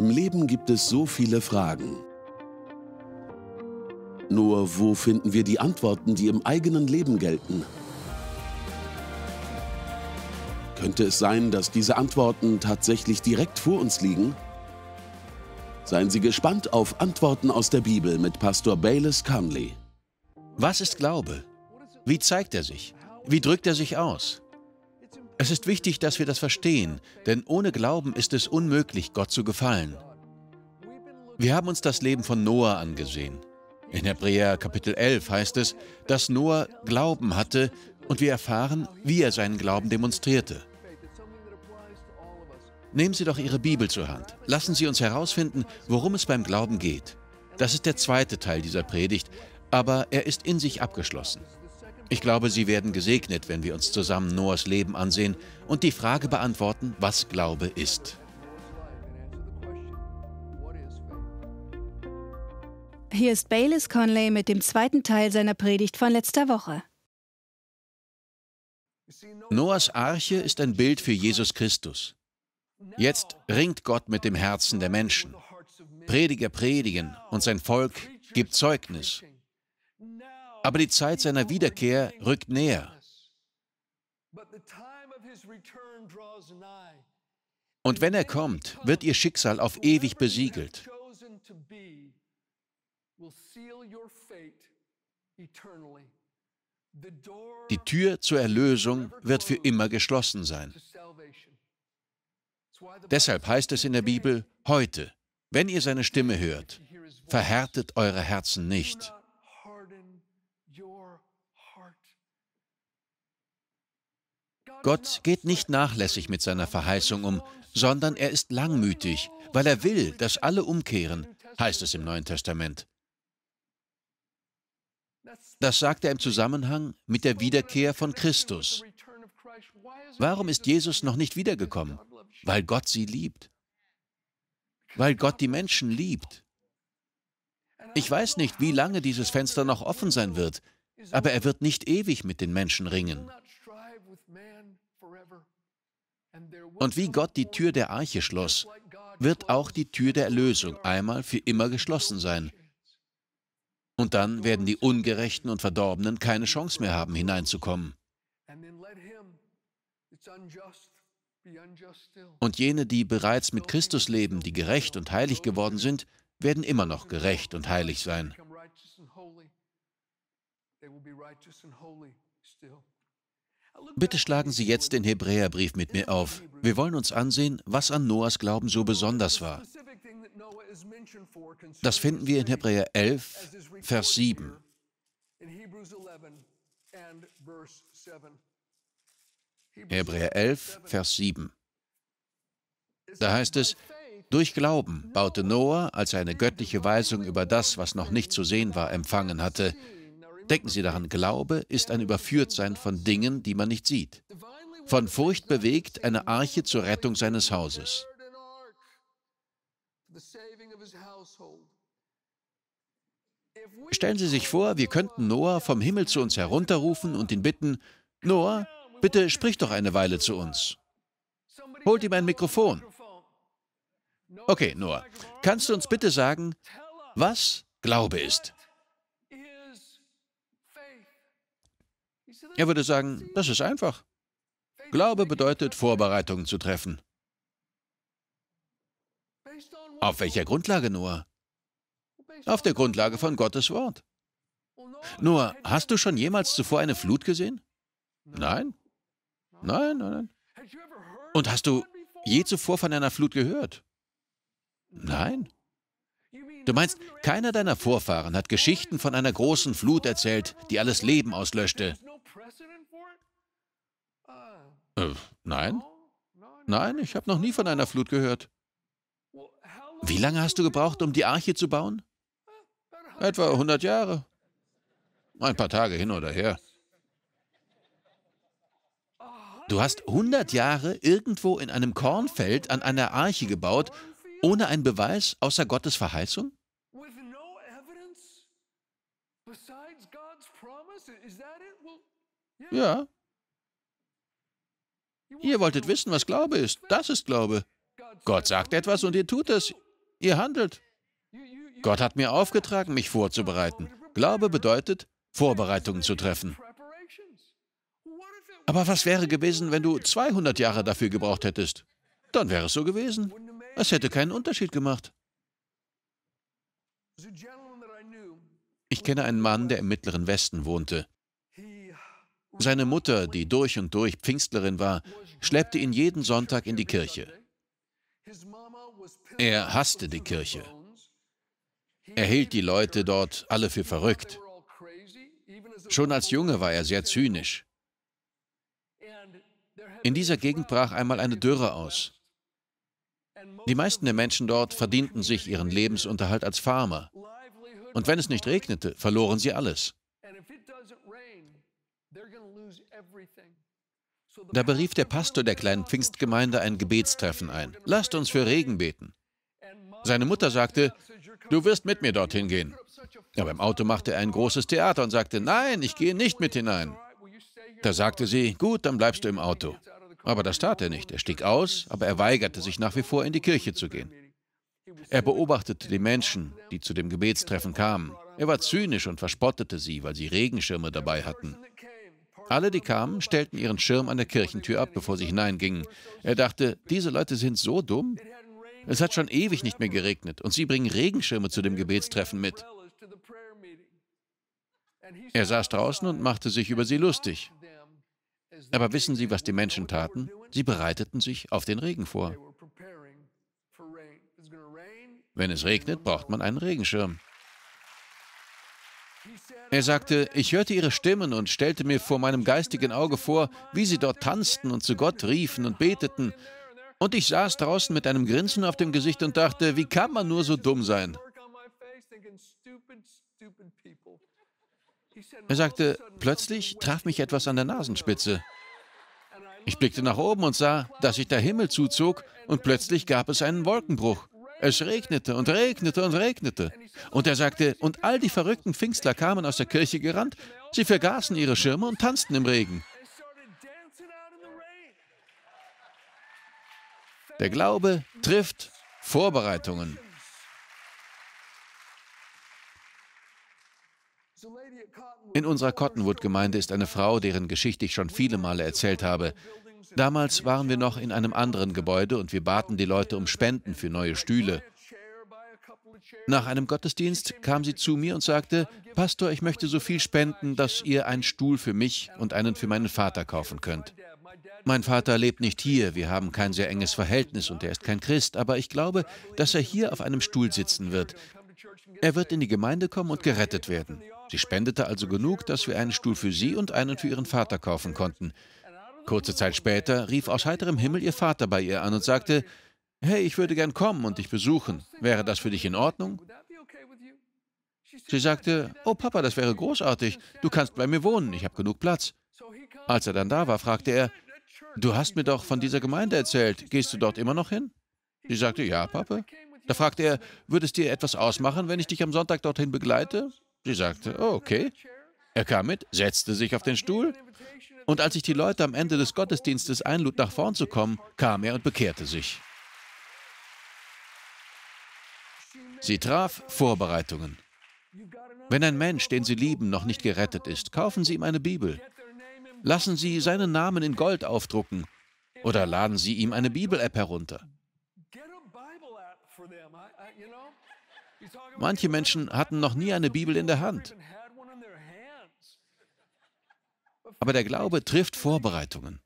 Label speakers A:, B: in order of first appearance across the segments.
A: Im Leben gibt es so viele Fragen. Nur wo finden wir die Antworten, die im eigenen Leben gelten? Könnte es sein, dass diese Antworten tatsächlich direkt vor uns liegen? Seien Sie gespannt auf Antworten aus der Bibel mit Pastor Bayless Conley. Was ist Glaube? Wie zeigt er sich? Wie drückt er sich aus? Es ist wichtig, dass wir das verstehen, denn ohne Glauben ist es unmöglich, Gott zu gefallen. Wir haben uns das Leben von Noah angesehen. In Hebräer Kapitel 11 heißt es, dass Noah Glauben hatte und wir erfahren, wie er seinen Glauben demonstrierte. Nehmen Sie doch Ihre Bibel zur Hand. Lassen Sie uns herausfinden, worum es beim Glauben geht. Das ist der zweite Teil dieser Predigt, aber er ist in sich abgeschlossen. Ich glaube, Sie werden gesegnet, wenn wir uns zusammen Noahs Leben ansehen und die Frage beantworten, was Glaube ist. Hier ist Baylis Conley mit dem zweiten Teil seiner Predigt von letzter Woche. Noahs Arche ist ein Bild für Jesus Christus. Jetzt ringt Gott mit dem Herzen der Menschen. Prediger predigen und sein Volk gibt Zeugnis. Aber die Zeit seiner Wiederkehr rückt näher. Und wenn er kommt, wird ihr Schicksal auf ewig besiegelt. Die Tür zur Erlösung wird für immer geschlossen sein. Deshalb heißt es in der Bibel, heute, wenn ihr seine Stimme hört, verhärtet eure Herzen nicht. Gott geht nicht nachlässig mit seiner Verheißung um, sondern er ist langmütig, weil er will, dass alle umkehren, heißt es im Neuen Testament. Das sagt er im Zusammenhang mit der Wiederkehr von Christus. Warum ist Jesus noch nicht wiedergekommen? Weil Gott sie liebt. Weil Gott die Menschen liebt. Ich weiß nicht, wie lange dieses Fenster noch offen sein wird, aber er wird nicht ewig mit den Menschen ringen. Und wie Gott die Tür der Arche schloss, wird auch die Tür der Erlösung einmal für immer geschlossen sein. Und dann werden die Ungerechten und Verdorbenen keine Chance mehr haben, hineinzukommen. Und jene, die bereits mit Christus leben, die gerecht und heilig geworden sind, werden immer noch gerecht und heilig sein. Bitte schlagen Sie jetzt den Hebräerbrief mit mir auf. Wir wollen uns ansehen, was an Noahs Glauben so besonders war. Das finden wir in Hebräer 11, Vers 7. Hebräer 11, Vers 7. Da heißt es, durch Glauben baute Noah, als er eine göttliche Weisung über das, was noch nicht zu sehen war, empfangen hatte, Denken Sie daran, Glaube ist ein Überführtsein von Dingen, die man nicht sieht. Von Furcht bewegt eine Arche zur Rettung seines Hauses. Stellen Sie sich vor, wir könnten Noah vom Himmel zu uns herunterrufen und ihn bitten, Noah, bitte sprich doch eine Weile zu uns. Holt ihm ein Mikrofon. Okay, Noah, kannst du uns bitte sagen, was Glaube ist? Er würde sagen, das ist einfach. Glaube bedeutet, Vorbereitungen zu treffen. Auf welcher Grundlage nur? Auf der Grundlage von Gottes Wort. Nur, hast du schon jemals zuvor eine Flut gesehen? Nein. Nein, nein, nein. Und hast du je zuvor von einer Flut gehört? Nein. Du meinst, keiner deiner Vorfahren hat Geschichten von einer großen Flut erzählt, die alles Leben auslöschte. Äh, nein? Nein, ich habe noch nie von einer Flut gehört. Wie lange hast du gebraucht, um die Arche zu bauen? Etwa 100 Jahre. Ein paar Tage hin oder her. Du hast 100 Jahre irgendwo in einem Kornfeld an einer Arche gebaut, ohne einen Beweis außer Gottes Verheißung? Ja, Ihr wolltet wissen, was Glaube ist. Das ist Glaube. Gott sagt etwas und ihr tut es. Ihr handelt. Gott hat mir aufgetragen, mich vorzubereiten. Glaube bedeutet, Vorbereitungen zu treffen. Aber was wäre gewesen, wenn du 200 Jahre dafür gebraucht hättest? Dann wäre es so gewesen. Es hätte keinen Unterschied gemacht. Ich kenne einen Mann, der im Mittleren Westen wohnte. Seine Mutter, die durch und durch Pfingstlerin war, schleppte ihn jeden Sonntag in die Kirche. Er hasste die Kirche. Er hielt die Leute dort alle für verrückt. Schon als Junge war er sehr zynisch. In dieser Gegend brach einmal eine Dürre aus. Die meisten der Menschen dort verdienten sich ihren Lebensunterhalt als Farmer. Und wenn es nicht regnete, verloren sie alles. Da berief der Pastor der kleinen Pfingstgemeinde ein Gebetstreffen ein. Lasst uns für Regen beten. Seine Mutter sagte, du wirst mit mir dorthin gehen. Aber im Auto machte er ein großes Theater und sagte, nein, ich gehe nicht mit hinein. Da sagte sie, gut, dann bleibst du im Auto. Aber das tat er nicht. Er stieg aus, aber er weigerte sich nach wie vor in die Kirche zu gehen. Er beobachtete die Menschen, die zu dem Gebetstreffen kamen. Er war zynisch und verspottete sie, weil sie Regenschirme dabei hatten. Alle, die kamen, stellten ihren Schirm an der Kirchentür ab, bevor sie hineingingen. Er dachte, diese Leute sind so dumm. Es hat schon ewig nicht mehr geregnet und sie bringen Regenschirme zu dem Gebetstreffen mit. Er saß draußen und machte sich über sie lustig. Aber wissen Sie, was die Menschen taten? Sie bereiteten sich auf den Regen vor. Wenn es regnet, braucht man einen Regenschirm. Er sagte, ich hörte ihre Stimmen und stellte mir vor meinem geistigen Auge vor, wie sie dort tanzten und zu Gott riefen und beteten. Und ich saß draußen mit einem Grinsen auf dem Gesicht und dachte, wie kann man nur so dumm sein? Er sagte, plötzlich traf mich etwas an der Nasenspitze. Ich blickte nach oben und sah, dass sich der Himmel zuzog und plötzlich gab es einen Wolkenbruch. Es regnete und regnete und regnete. Und er sagte, und all die verrückten Pfingstler kamen aus der Kirche gerannt, sie vergaßen ihre Schirme und tanzten im Regen. Der Glaube trifft Vorbereitungen. In unserer Cottonwood-Gemeinde ist eine Frau, deren Geschichte ich schon viele Male erzählt habe. Damals waren wir noch in einem anderen Gebäude und wir baten die Leute um Spenden für neue Stühle. Nach einem Gottesdienst kam sie zu mir und sagte, Pastor, ich möchte so viel spenden, dass ihr einen Stuhl für mich und einen für meinen Vater kaufen könnt. Mein Vater lebt nicht hier, wir haben kein sehr enges Verhältnis und er ist kein Christ, aber ich glaube, dass er hier auf einem Stuhl sitzen wird. Er wird in die Gemeinde kommen und gerettet werden. Sie spendete also genug, dass wir einen Stuhl für sie und einen für ihren Vater kaufen konnten. Kurze Zeit später rief aus heiterem Himmel ihr Vater bei ihr an und sagte, Hey, ich würde gern kommen und dich besuchen. Wäre das für dich in Ordnung? Sie sagte, Oh Papa, das wäre großartig. Du kannst bei mir wohnen, ich habe genug Platz. Als er dann da war, fragte er, Du hast mir doch von dieser Gemeinde erzählt. Gehst du dort immer noch hin? Sie sagte, Ja, Papa. Da fragte er, Würde es dir etwas ausmachen, wenn ich dich am Sonntag dorthin begleite? Sie sagte, oh, okay. Er kam mit, setzte sich auf den Stuhl und als ich die Leute am Ende des Gottesdienstes einlud, nach vorn zu kommen, kam er und bekehrte sich. Sie traf Vorbereitungen. Wenn ein Mensch, den Sie lieben, noch nicht gerettet ist, kaufen Sie ihm eine Bibel. Lassen Sie seinen Namen in Gold aufdrucken oder laden Sie ihm eine Bibel-App herunter. Manche Menschen hatten noch nie eine Bibel in der Hand. Aber der Glaube trifft Vorbereitungen.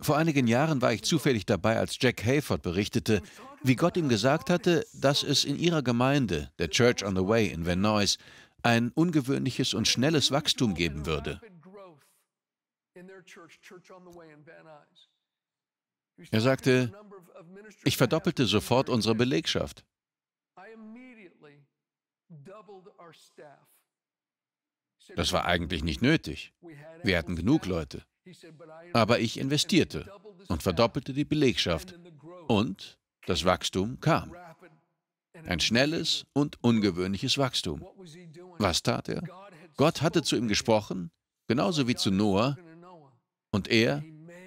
A: Vor einigen Jahren war ich zufällig dabei, als Jack Hayford berichtete, wie Gott ihm gesagt hatte, dass es in ihrer Gemeinde, der Church on the Way in Van Nuys, ein ungewöhnliches und schnelles Wachstum geben würde. Er sagte, ich verdoppelte sofort unsere Belegschaft. I immediately doubled our das war eigentlich nicht nötig. Wir hatten genug Leute. Aber ich investierte und verdoppelte die Belegschaft. Und das Wachstum kam. Ein schnelles und ungewöhnliches Wachstum. Was tat er? Gott hatte zu ihm gesprochen, genauso wie zu Noah, und er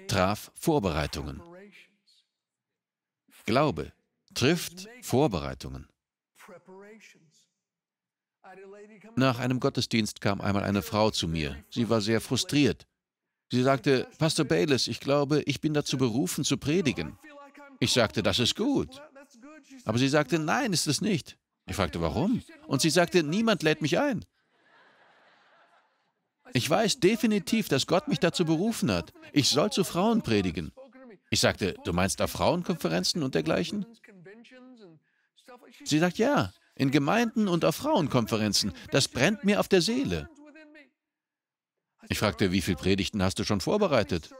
A: traf Vorbereitungen. Glaube trifft Vorbereitungen. Nach einem Gottesdienst kam einmal eine Frau zu mir. Sie war sehr frustriert. Sie sagte, Pastor Bayless, ich glaube, ich bin dazu berufen zu predigen. Ich sagte, das ist gut. Aber sie sagte, nein, ist es nicht. Ich fragte, warum? Und sie sagte, niemand lädt mich ein. Ich weiß definitiv, dass Gott mich dazu berufen hat. Ich soll zu Frauen predigen. Ich sagte, du meinst auf Frauenkonferenzen und dergleichen? Sie sagt, ja in Gemeinden und auf Frauenkonferenzen. Das brennt mir auf der Seele. Ich fragte, wie viele Predigten hast du schon vorbereitet?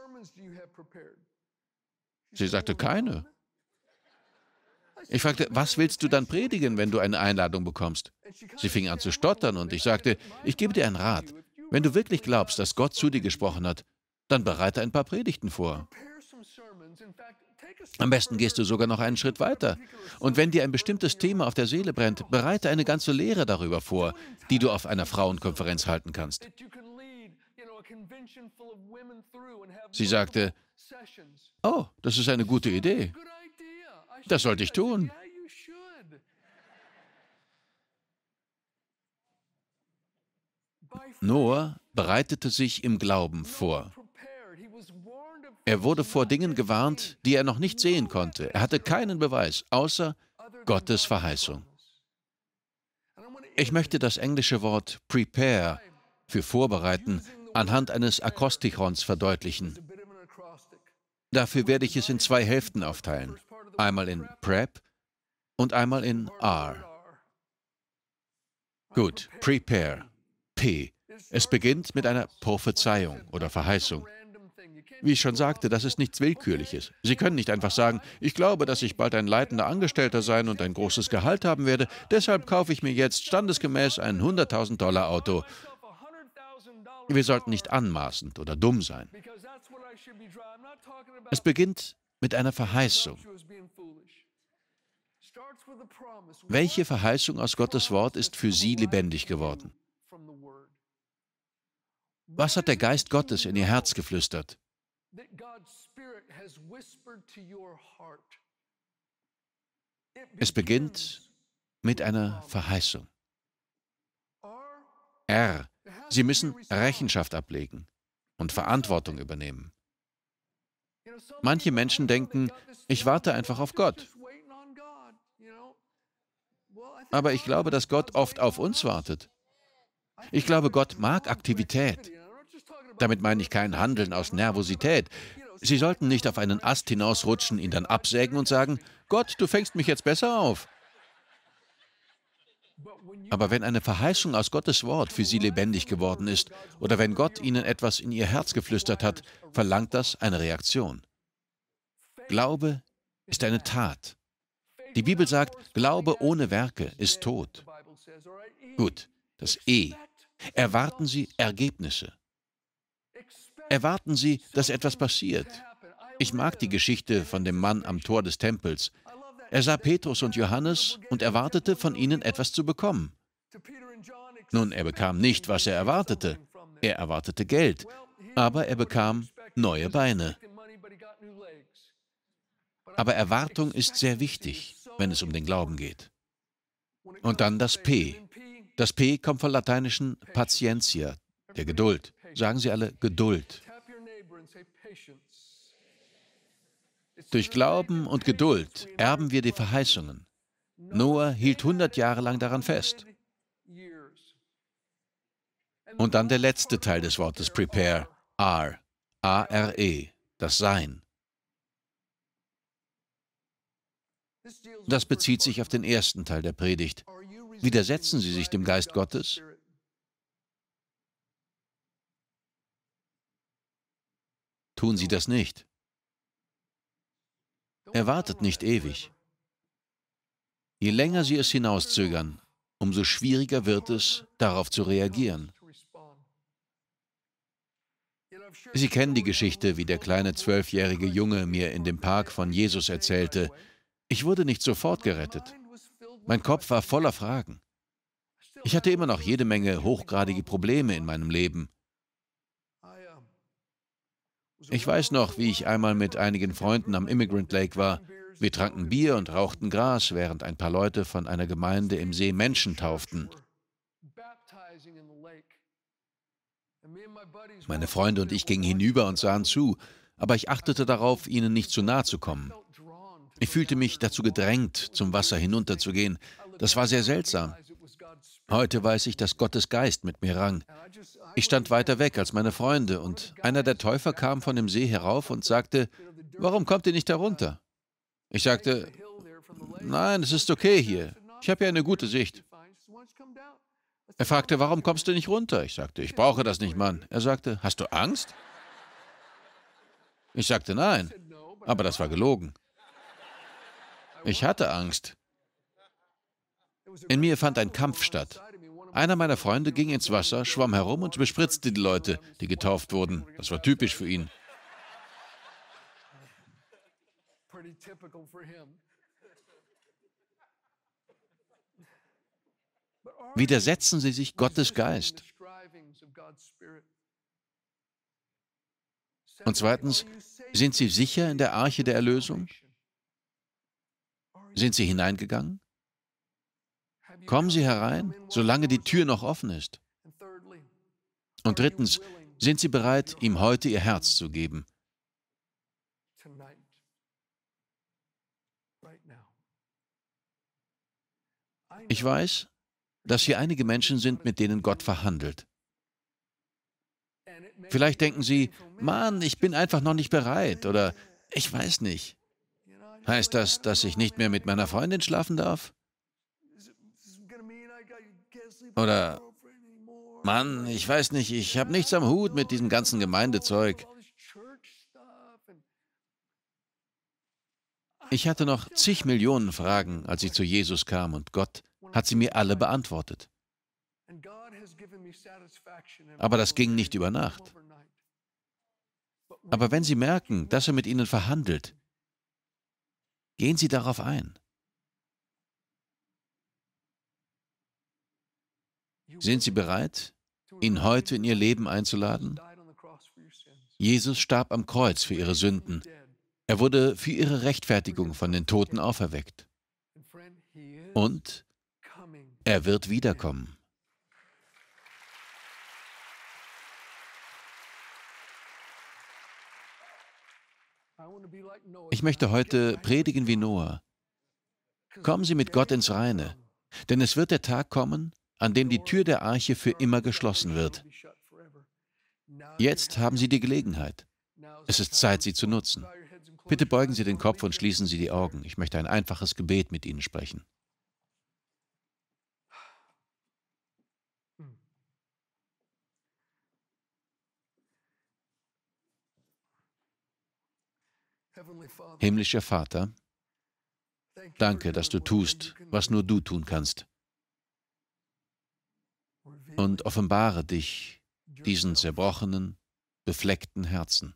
A: Sie sagte, keine. Ich fragte, was willst du dann predigen, wenn du eine Einladung bekommst? Sie fing an zu stottern und ich sagte, ich gebe dir einen Rat. Wenn du wirklich glaubst, dass Gott zu dir gesprochen hat, dann bereite ein paar Predigten vor. Am besten gehst du sogar noch einen Schritt weiter. Und wenn dir ein bestimmtes Thema auf der Seele brennt, bereite eine ganze Lehre darüber vor, die du auf einer Frauenkonferenz halten kannst. Sie sagte, oh, das ist eine gute Idee. Das sollte ich tun. Noah bereitete sich im Glauben vor. Er wurde vor Dingen gewarnt, die er noch nicht sehen konnte. Er hatte keinen Beweis, außer Gottes Verheißung. Ich möchte das englische Wort prepare für vorbereiten anhand eines Akrostichons verdeutlichen. Dafür werde ich es in zwei Hälften aufteilen. Einmal in prep und einmal in r. Gut, prepare. P. Es beginnt mit einer Prophezeiung oder Verheißung. Wie ich schon sagte, das ist nichts Willkürliches. Sie können nicht einfach sagen, ich glaube, dass ich bald ein leitender Angestellter sein und ein großes Gehalt haben werde, deshalb kaufe ich mir jetzt standesgemäß ein 100.000 Dollar Auto. Wir sollten nicht anmaßend oder dumm sein. Es beginnt mit einer Verheißung. Welche Verheißung aus Gottes Wort ist für Sie lebendig geworden? Was hat der Geist Gottes in Ihr Herz geflüstert?
B: that God's Spirit has whispered to your heart.
A: Es beginnt mit einer Verheißung. R. Sie müssen Rechenschaft ablegen und Verantwortung übernehmen. Manche Menschen denken, ich warte einfach auf Gott. Aber ich glaube, dass Gott oft auf uns wartet. Ich glaube, Gott mag Aktivität. Damit meine ich kein Handeln aus Nervosität. Sie sollten nicht auf einen Ast hinausrutschen, ihn dann absägen und sagen, Gott, du fängst mich jetzt besser auf. Aber wenn eine Verheißung aus Gottes Wort für sie lebendig geworden ist oder wenn Gott ihnen etwas in ihr Herz geflüstert hat, verlangt das eine Reaktion. Glaube ist eine Tat. Die Bibel sagt, Glaube ohne Werke ist tot. Gut, das E. Erwarten Sie Ergebnisse erwarten Sie, dass etwas passiert. Ich mag die Geschichte von dem Mann am Tor des Tempels. Er sah Petrus und Johannes und erwartete von ihnen etwas zu bekommen. Nun, er bekam nicht, was er erwartete. Er erwartete Geld, aber er bekam neue Beine. Aber Erwartung ist sehr wichtig, wenn es um den Glauben geht. Und dann das P. Das P kommt vom lateinischen Patientia, der Geduld. Sagen Sie alle Geduld. Durch Glauben und Geduld erben wir die Verheißungen. Noah hielt 100 Jahre lang daran fest. Und dann der letzte Teil des Wortes prepare, R, A-R-E, das Sein. Das bezieht sich auf den ersten Teil der Predigt. Widersetzen Sie sich dem Geist Gottes? Tun Sie das nicht. Erwartet nicht ewig. Je länger Sie es hinauszögern, umso schwieriger wird es, darauf zu reagieren. Sie kennen die Geschichte, wie der kleine zwölfjährige Junge mir in dem Park von Jesus erzählte. Ich wurde nicht sofort gerettet. Mein Kopf war voller Fragen. Ich hatte immer noch jede Menge hochgradige Probleme in meinem Leben. Ich weiß noch, wie ich einmal mit einigen Freunden am Immigrant Lake war. Wir tranken Bier und rauchten Gras, während ein paar Leute von einer Gemeinde im See Menschen tauften. Meine Freunde und ich gingen hinüber und sahen zu, aber ich achtete darauf, ihnen nicht zu nahe zu kommen. Ich fühlte mich dazu gedrängt, zum Wasser hinunterzugehen. Das war sehr seltsam. Heute weiß ich, dass Gottes Geist mit mir rang. Ich stand weiter weg als meine Freunde und einer der Täufer kam von dem See herauf und sagte, warum kommt ihr nicht herunter? Ich sagte, nein, es ist okay hier. Ich habe ja eine gute Sicht. Er fragte, warum kommst du nicht runter? Ich sagte, ich brauche das nicht, Mann. Er sagte, hast du Angst? Ich sagte, nein. Aber das war gelogen. Ich hatte Angst. In mir fand ein Kampf statt. Einer meiner Freunde ging ins Wasser, schwamm herum und bespritzte die Leute, die getauft wurden. Das war typisch für ihn. Widersetzen Sie sich Gottes Geist. Und zweitens, sind Sie sicher in der Arche der Erlösung? Sind Sie hineingegangen? Kommen Sie herein, solange die Tür noch offen ist. Und drittens, sind Sie bereit, ihm heute Ihr Herz zu geben? Ich weiß, dass hier einige Menschen sind, mit denen Gott verhandelt. Vielleicht denken Sie, Mann, ich bin einfach noch nicht bereit oder ich weiß nicht. Heißt das, dass ich nicht mehr mit meiner Freundin schlafen darf? Oder, Mann, ich weiß nicht, ich habe nichts am Hut mit diesem ganzen Gemeindezeug. Ich hatte noch zig Millionen Fragen, als ich zu Jesus kam, und Gott hat sie mir alle beantwortet. Aber das ging nicht über Nacht. Aber wenn Sie merken, dass er mit Ihnen verhandelt, gehen Sie darauf ein. Sind Sie bereit, ihn heute in Ihr Leben einzuladen? Jesus starb am Kreuz für Ihre Sünden. Er wurde für Ihre Rechtfertigung von den Toten auferweckt. Und er wird wiederkommen. Ich möchte heute predigen wie Noah. Kommen Sie mit Gott ins Reine, denn es wird der Tag kommen, an dem die Tür der Arche für immer geschlossen wird. Jetzt haben Sie die Gelegenheit. Es ist Zeit, sie zu nutzen. Bitte beugen Sie den Kopf und schließen Sie die Augen. Ich möchte ein einfaches Gebet mit Ihnen sprechen. Himmlischer Vater, danke, dass du tust, was nur du tun kannst und offenbare dich diesen zerbrochenen, befleckten Herzen.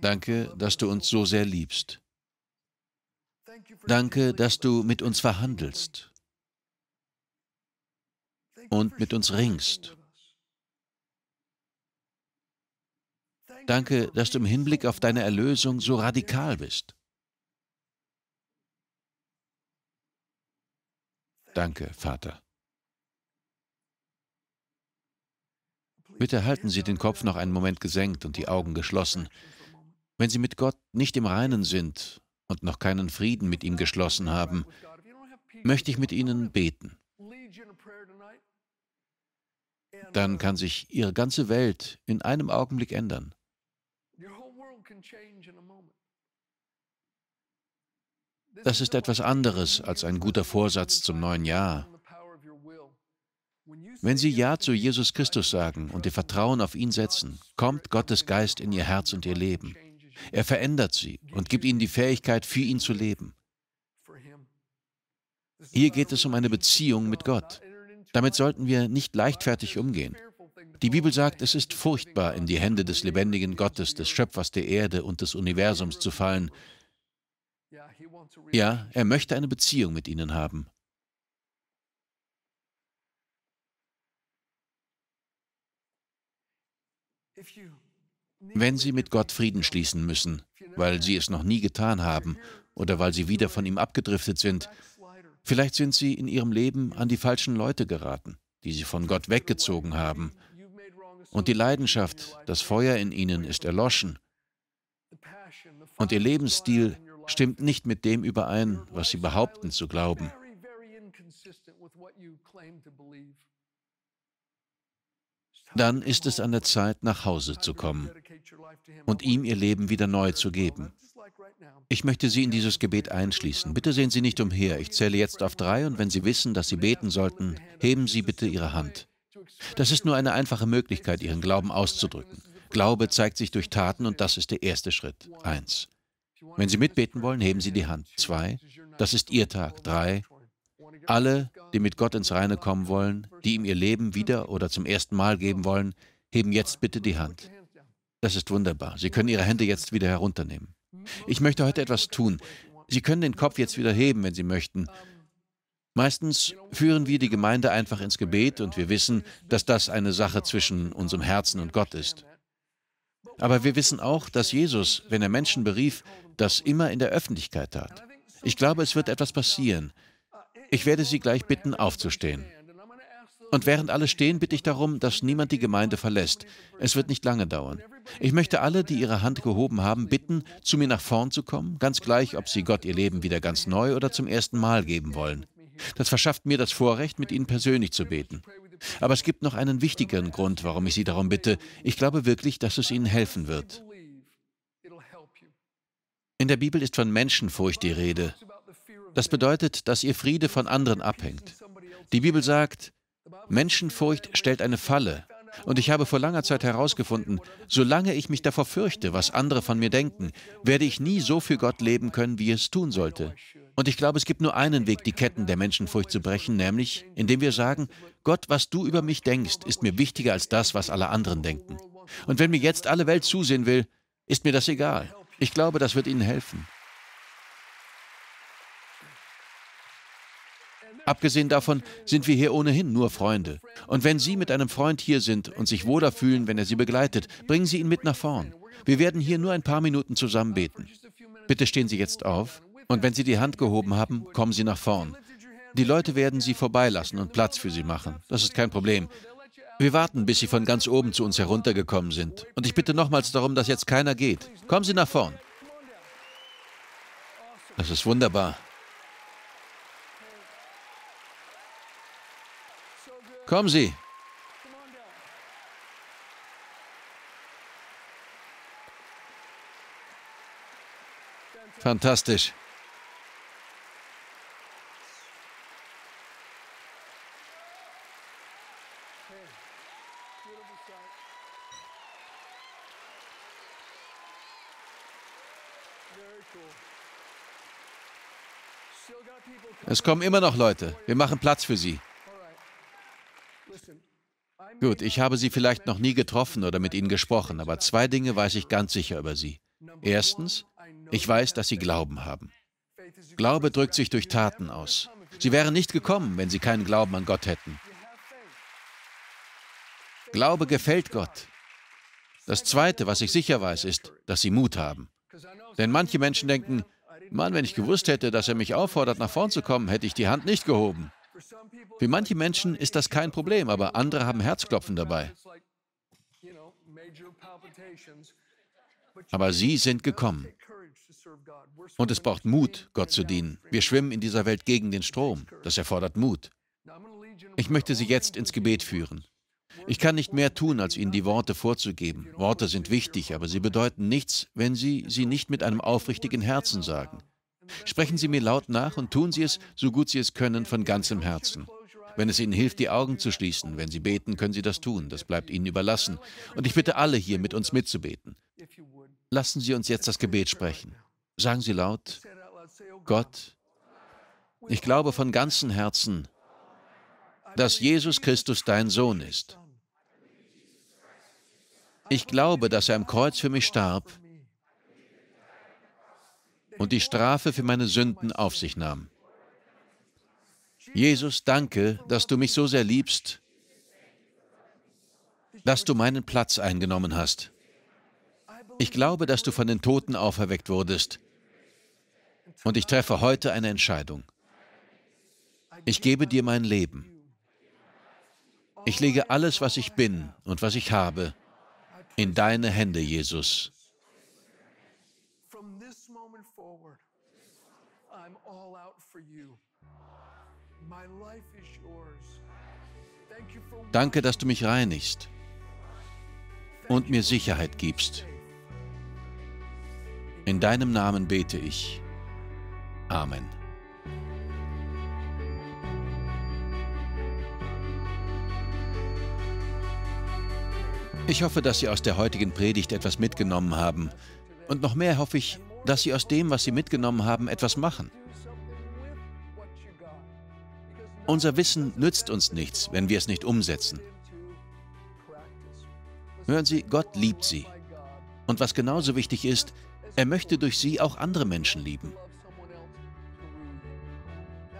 A: Danke, dass du uns so sehr liebst. Danke, dass du mit uns verhandelst und mit uns ringst Danke, dass du im Hinblick auf deine Erlösung so radikal bist. Danke, Vater. Bitte halten Sie den Kopf noch einen Moment gesenkt und die Augen geschlossen. Wenn Sie mit Gott nicht im Reinen sind und noch keinen Frieden mit ihm geschlossen haben, möchte ich mit Ihnen beten. Dann kann sich Ihre ganze Welt in einem Augenblick ändern. Das ist etwas anderes als ein guter Vorsatz zum neuen Jahr. Wenn Sie Ja zu Jesus Christus sagen und Ihr Vertrauen auf ihn setzen, kommt Gottes Geist in Ihr Herz und Ihr Leben. Er verändert Sie und gibt Ihnen die Fähigkeit, für ihn zu leben. Hier geht es um eine Beziehung mit Gott. Damit sollten wir nicht leichtfertig umgehen. Die Bibel sagt, es ist furchtbar, in die Hände des lebendigen Gottes, des Schöpfers der Erde und des Universums zu fallen. Ja, er möchte eine Beziehung mit ihnen haben. Wenn sie mit Gott Frieden schließen müssen, weil sie es noch nie getan haben oder weil sie wieder von ihm abgedriftet sind, vielleicht sind sie in ihrem Leben an die falschen Leute geraten, die sie von Gott weggezogen haben, und die Leidenschaft, das Feuer in ihnen ist erloschen. Und ihr Lebensstil stimmt nicht mit dem überein, was sie behaupten zu glauben. Dann ist es an der Zeit, nach Hause zu kommen und ihm ihr Leben wieder neu zu geben. Ich möchte Sie in dieses Gebet einschließen. Bitte sehen Sie nicht umher. Ich zähle jetzt auf drei und wenn Sie wissen, dass Sie beten sollten, heben Sie bitte Ihre Hand. Das ist nur eine einfache Möglichkeit, ihren Glauben auszudrücken. Glaube zeigt sich durch Taten und das ist der erste Schritt. Eins. Wenn Sie mitbeten wollen, heben Sie die Hand. Zwei. Das ist Ihr Tag. Drei. Alle, die mit Gott ins Reine kommen wollen, die ihm ihr Leben wieder oder zum ersten Mal geben wollen, heben jetzt bitte die Hand. Das ist wunderbar. Sie können Ihre Hände jetzt wieder herunternehmen. Ich möchte heute etwas tun. Sie können den Kopf jetzt wieder heben, wenn Sie möchten. Meistens führen wir die Gemeinde einfach ins Gebet und wir wissen, dass das eine Sache zwischen unserem Herzen und Gott ist. Aber wir wissen auch, dass Jesus, wenn er Menschen berief, das immer in der Öffentlichkeit tat. Ich glaube, es wird etwas passieren. Ich werde Sie gleich bitten, aufzustehen. Und während alle stehen, bitte ich darum, dass niemand die Gemeinde verlässt. Es wird nicht lange dauern. Ich möchte alle, die ihre Hand gehoben haben, bitten, zu mir nach vorn zu kommen, ganz gleich, ob sie Gott ihr Leben wieder ganz neu oder zum ersten Mal geben wollen. Das verschafft mir das Vorrecht, mit Ihnen persönlich zu beten. Aber es gibt noch einen wichtigeren Grund, warum ich Sie darum bitte. Ich glaube wirklich, dass es Ihnen helfen wird. In der Bibel ist von Menschenfurcht die Rede. Das bedeutet, dass Ihr Friede von anderen abhängt. Die Bibel sagt, Menschenfurcht stellt eine Falle. Und ich habe vor langer Zeit herausgefunden, solange ich mich davor fürchte, was andere von mir denken, werde ich nie so für Gott leben können, wie ich es tun sollte. Und ich glaube, es gibt nur einen Weg, die Ketten der Menschenfurcht zu brechen, nämlich indem wir sagen, Gott, was du über mich denkst, ist mir wichtiger als das, was alle anderen denken. Und wenn mir jetzt alle Welt zusehen will, ist mir das egal. Ich glaube, das wird ihnen helfen. Abgesehen davon sind wir hier ohnehin nur Freunde. Und wenn Sie mit einem Freund hier sind und sich wohler fühlen, wenn er Sie begleitet, bringen Sie ihn mit nach vorn. Wir werden hier nur ein paar Minuten zusammen beten. Bitte stehen Sie jetzt auf. Und wenn Sie die Hand gehoben haben, kommen Sie nach vorn. Die Leute werden Sie vorbeilassen und Platz für Sie machen. Das ist kein Problem. Wir warten, bis Sie von ganz oben zu uns heruntergekommen sind. Und ich bitte nochmals darum, dass jetzt keiner geht. Kommen Sie nach vorn. Das ist wunderbar. Kommen Sie. Fantastisch. Es kommen immer noch Leute. Wir machen Platz für sie. Gut, ich habe sie vielleicht noch nie getroffen oder mit ihnen gesprochen, aber zwei Dinge weiß ich ganz sicher über sie. Erstens, ich weiß, dass sie Glauben haben. Glaube drückt sich durch Taten aus. Sie wären nicht gekommen, wenn sie keinen Glauben an Gott hätten. Glaube gefällt Gott. Das Zweite, was ich sicher weiß, ist, dass sie Mut haben. Denn manche Menschen denken, Mann, wenn ich gewusst hätte, dass er mich auffordert, nach vorn zu kommen, hätte ich die Hand nicht gehoben. Für manche Menschen ist das kein Problem, aber andere haben Herzklopfen dabei. Aber sie sind gekommen. Und es braucht Mut, Gott zu dienen. Wir schwimmen in dieser Welt gegen den Strom. Das erfordert Mut. Ich möchte Sie jetzt ins Gebet führen. Ich kann nicht mehr tun, als Ihnen die Worte vorzugeben. Worte sind wichtig, aber sie bedeuten nichts, wenn Sie sie nicht mit einem aufrichtigen Herzen sagen. Sprechen Sie mir laut nach und tun Sie es, so gut Sie es können, von ganzem Herzen. Wenn es Ihnen hilft, die Augen zu schließen, wenn Sie beten, können Sie das tun. Das bleibt Ihnen überlassen. Und ich bitte alle hier, mit uns mitzubeten. Lassen Sie uns jetzt das Gebet sprechen. Sagen Sie laut, Gott, ich glaube von ganzem Herzen, dass Jesus Christus dein Sohn ist. Ich glaube, dass er am Kreuz für mich starb und die Strafe für meine Sünden auf sich nahm. Jesus, danke, dass du mich so sehr liebst, dass du meinen Platz eingenommen hast. Ich glaube, dass du von den Toten auferweckt wurdest. Und ich treffe heute eine Entscheidung. Ich gebe dir mein Leben. Ich lege alles, was ich bin und was ich habe, in deine Hände, Jesus. Danke, dass du mich reinigst und mir Sicherheit gibst. In deinem Namen bete ich. Amen. Ich hoffe, dass Sie aus der heutigen Predigt etwas mitgenommen haben. Und noch mehr hoffe ich, dass Sie aus dem, was Sie mitgenommen haben, etwas machen. Unser Wissen nützt uns nichts, wenn wir es nicht umsetzen. Hören Sie, Gott liebt Sie. Und was genauso wichtig ist, er möchte durch Sie auch andere Menschen lieben.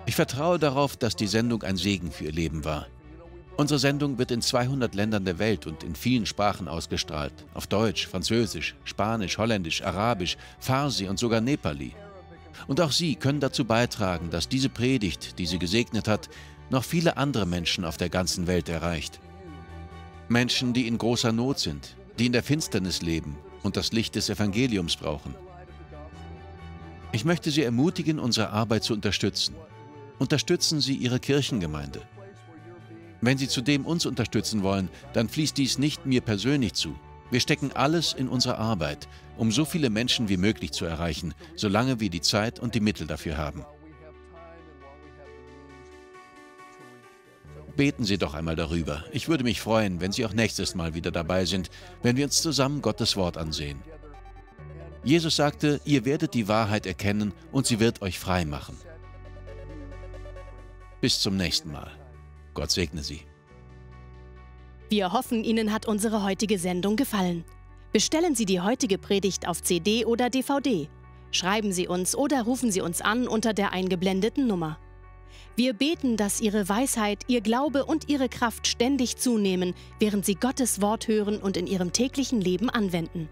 A: Ich vertraue darauf, dass die Sendung ein Segen für Ihr Leben war. Unsere Sendung wird in 200 Ländern der Welt und in vielen Sprachen ausgestrahlt. Auf Deutsch, Französisch, Spanisch, Holländisch, Arabisch, Farsi und sogar Nepali. Und auch Sie können dazu beitragen, dass diese Predigt, die sie gesegnet hat, noch viele andere Menschen auf der ganzen Welt erreicht. Menschen, die in großer Not sind, die in der Finsternis leben und das Licht des Evangeliums brauchen. Ich möchte Sie ermutigen, unsere Arbeit zu unterstützen. Unterstützen Sie Ihre Kirchengemeinde. Wenn Sie zudem uns unterstützen wollen, dann fließt dies nicht mir persönlich zu. Wir stecken alles in unsere Arbeit, um so viele Menschen wie möglich zu erreichen, solange wir die Zeit und die Mittel dafür haben. Beten Sie doch einmal darüber. Ich würde mich freuen, wenn Sie auch nächstes Mal wieder dabei sind, wenn wir uns zusammen Gottes Wort ansehen. Jesus sagte, ihr werdet die Wahrheit erkennen und sie wird euch frei machen. Bis zum nächsten Mal. Gott segne Sie.
B: Wir hoffen, Ihnen hat unsere heutige Sendung gefallen. Bestellen Sie die heutige Predigt auf CD oder DVD. Schreiben Sie uns oder rufen Sie uns an unter der eingeblendeten Nummer. Wir beten, dass Ihre Weisheit, Ihr Glaube und Ihre Kraft ständig zunehmen, während Sie Gottes Wort hören und in Ihrem täglichen Leben anwenden.